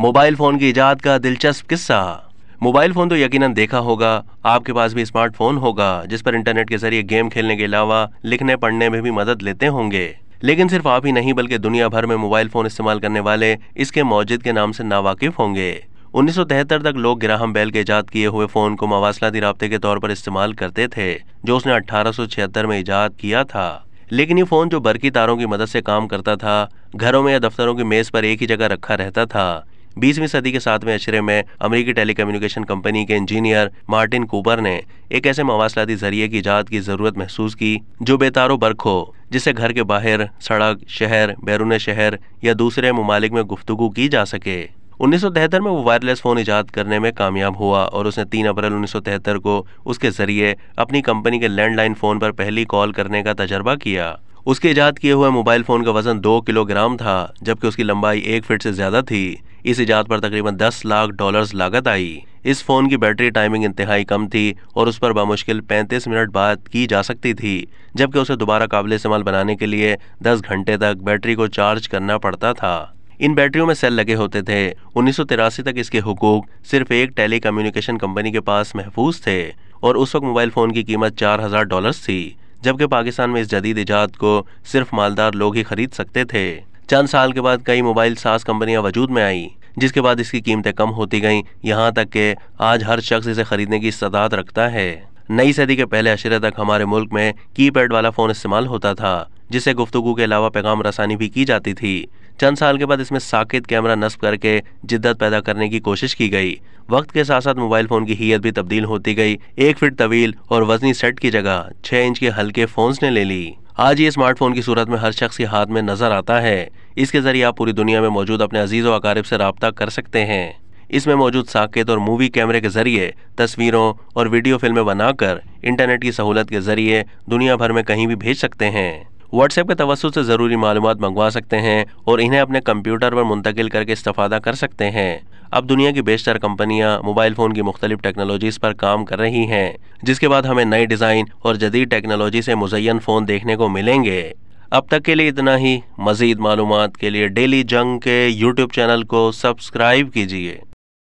mobile phone की ईजाद का दिलचस्प किस्सा मोबाइल फ़ोन तो यकीनन देखा होगा आपके पास भी स्मार्टफोन होगा जिस पर इंटरनेट के जरिए गेम खेलने के अलावा लिखने पढ़ने में भी मदद लेते होंगे लेकिन सिर्फ आप ही नहीं बल्कि दुनिया भर में मोबाइल फ़ोन इस्तेमाल करने वाले इसके मौजिद के नाम से नावाकिफ होंगे उन्नीस तक लोग ग्राहम बेल के ईजाद किए हुए फ़ोन को मवासलाती रबते के तौर पर इस्तेमाल करते थे जो उसने अठारह में ईजाद किया था लेकिन ये फ़ोन जो बरकी तारों की मदद से काम करता था घरों में या दफ्तरों की मेज़ पर एक ही जगह रखा रहता था बीसवीं सदी के सातवें अशरे में अमेरिकी टेलीकम्युनिकेशन कंपनी के इंजीनियर मार्टिन कूपर ने एक ऐसे मवासलाती जरिए की ईजाद की ज़रूरत महसूस की जो बेतारो बर्क हो जिससे घर के बाहर सड़क शहर बैरून शहर या दूसरे ममालिक में गुफ्तु की जा सके उन्नीस में वो वायरलेस फ़ोन ईजाद करने में कामयाब हुआ और उसने 3 अप्रैल उन्नीस को उसके ज़रिए अपनी कंपनी के लैंडलाइन फ़ोन पर पहली कॉल करने का तजर्बा किया उसके ईजाद किए हुए मोबाइल फ़ोन का वज़न दो किलोग्राम था जबकि उसकी लंबाई एक फिट से ज़्यादा थी इस ईजाद पर तकरीबन 10 लाख डॉलर्स लागत आई इस फ़ोन की बैटरी टाइमिंग इंतहाई कम थी और उस पर बामुश्किल 35 मिनट बाद की जा सकती थी जबकि उसे दोबारा काबिल इस्तेमाल बनाने के लिए 10 घंटे तक बैटरी को चार्ज करना पड़ता था इन बैटरियों में सेल लगे होते थे उन्नीस तक इसके हकूक सिर्फ एक टेली कम्युनिकेशन कंपनी के पास महफूज थे और उस वक्त मोबाइल फ़ोन की कीमत चार हज़ार डॉलर थी जबकि पाकिस्तान में इस जदीद ईजाद को सिर्फ मालदार लोग ही खरीद सकते थे चंद साल के बाद कई मोबाइल सास कंपनियां वजूद में आईं जिसके बाद इसकी कीमतें कम होती गईं यहाँ तक कि आज हर शख्स इसे खरीदने की सदात रखता है नई सदी के पहले अशरे तक हमारे मुल्क में कीपैड वाला फ़ोन इस्तेमाल होता था जिसे गुफ्तु के अलावा पैगाम रसानी भी की जाती थी चंद साल के बाद इसमें साकेत कैमरा नस्ब करके जिद्दत पैदा करने की कोशिश की गई वक्त के साथ साथ मोबाइल फ़ोन की हीयत भी तब्दील होती गई एक फिट तवील और वजनी सेट की जगह छः इंच के हल्के फ़ोन्स ने ले ली आज ये स्मार्टफोन की सूरत में हर शख्स के हाथ में नजर आता है इसके जरिए आप पूरी दुनिया में मौजूद अपने अजीज़ व अकारब से रबता कर सकते हैं इसमें मौजूद साकेत और मूवी कैमरे के जरिए तस्वीरों और वीडियो फिल्में बनाकर इंटरनेट की सहूलत के जरिए दुनिया भर में कहीं भी भेज सकते हैं व्हाट्सएप के तवसु से ज़रूरी मालूम मंगवा सकते हैं और इन्हें अपने कंप्यूटर पर मुंतकिल करके इस्तादा कर सकते हैं अब दुनिया की बेशतर कंपनियां मोबाइल फ़ोन की मुख्तलिफ टेक्नोलॉजीज़ पर काम कर रही हैं जिसके बाद हमें नए डिज़ाइन और जदीद टेक्नोलॉजी से मुजयन फ़ोन देखने को मिलेंगे अब तक के लिए इतना ही मज़ीद मालूम के लिए डेली जंग के यूट्यूब चैनल को सब्सक्राइब कीजिए